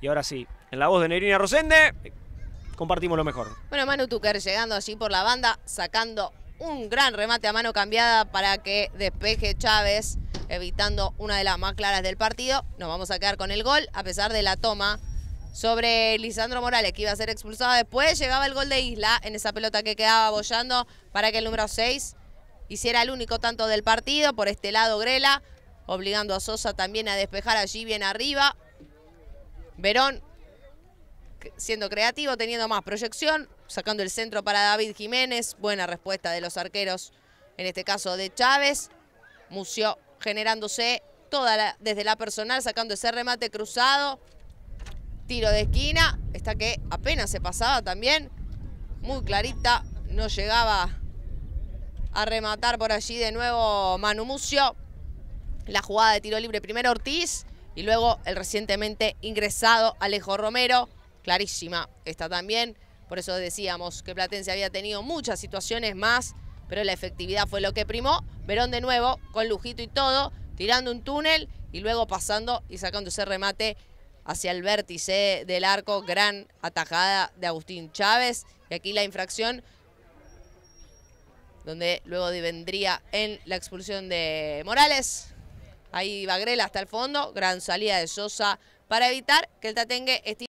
Y ahora sí, en la voz de Nerina Rosende, compartimos lo mejor. Bueno, Manu Tucker llegando allí por la banda, sacando un gran remate a mano cambiada para que despeje Chávez, evitando una de las más claras del partido. Nos vamos a quedar con el gol, a pesar de la toma sobre Lisandro Morales, que iba a ser expulsado después. Llegaba el gol de Isla en esa pelota que quedaba bollando para que el número 6 hiciera el único tanto del partido. Por este lado Grela, obligando a Sosa también a despejar allí bien arriba. Verón siendo creativo, teniendo más proyección, sacando el centro para David Jiménez. Buena respuesta de los arqueros, en este caso de Chávez. Mucio generándose toda la, desde la personal, sacando ese remate cruzado. Tiro de esquina, esta que apenas se pasaba también. Muy clarita, no llegaba a rematar por allí de nuevo Manu Mucio. La jugada de tiro libre primero Ortiz. Y luego el recientemente ingresado Alejo Romero, clarísima está también. Por eso decíamos que Platense había tenido muchas situaciones más, pero la efectividad fue lo que primó. Verón de nuevo, con lujito y todo, tirando un túnel y luego pasando y sacando ese remate hacia el vértice del arco. Gran atajada de Agustín Chávez. Y aquí la infracción, donde luego vendría en la expulsión de Morales. Ahí Bagrela hasta el fondo, gran salida de Sosa para evitar que el Tatengue esté